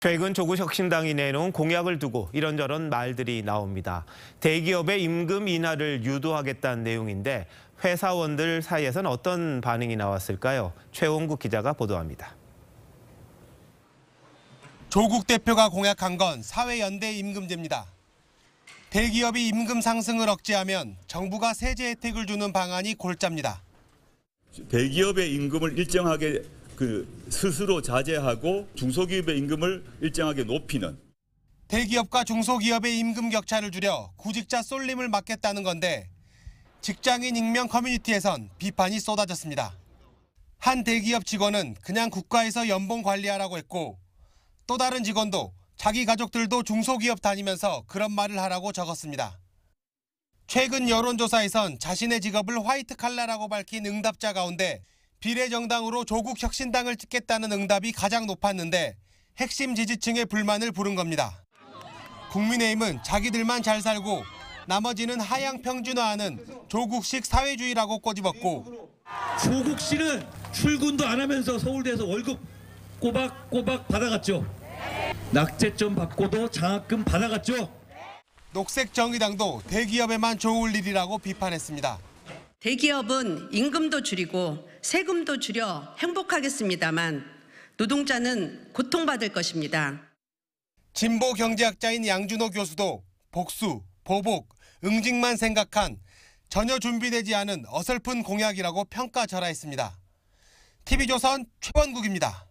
최근 조국 혁신당이 내놓은 공약을 두고 이런저런 말들이 나옵니다. 대기업의 임금 인하를 유도하겠다는 내용인데 회사원들 사이에선 어떤 반응이 나왔을까요? 최원국 기자가 보도합니다. 조국 대표가 공약한 건 사회연대 임금제입니다. 대기업이 임금 상승을 억제하면 정부가 세제 혜택을 주는 방안이 골자입니다. 대기업의 임금을 일정하게 그 스스로 자제하고 중소기업의 임금을 일정하게 높이는 대기업과 중소기업의 임금 격차를 줄여 구직자 쏠림을 막겠다는 건데 직장인 익명 커뮤니티에선 비판이 쏟아졌습니다. 한 대기업 직원은 그냥 국가에서 연봉 관리하라고 했고 또 다른 직원도 자기 가족들도 중소기업 다니면서 그런 말을 하라고 적었습니다. 최근 여론조사에선 자신의 직업을 화이트 칼라라고 밝힌 응답자 가운데 비례정당으로 조국 혁신당을 찍겠다는 응답이 가장 높았는데 핵심 지지층의 불만을 부른 겁니다. 국민의힘은 자기들만 잘 살고 나머지는 하향 평준화하는 조국식 사회주의라고 꼬집었고 조국 씨는 출근도 안 하면서 서울대에서 월급 꼬박꼬박 받아갔죠. 낙제점 받고도 장학금 받아갔죠. 녹색정의당도 대기업에만 좋을 일이라고 비판했습니다. 대기업은 임금도 줄이고 세금도 줄여 행복하겠습니다만 노동자는 고통받을 것입니다. 진보 경제학자인 양준호 교수도 복수, 보복, 응징만 생각한 전혀 준비되지 않은 어설픈 공약이라고 평가절하했습니다. TV조선 최원국입니다.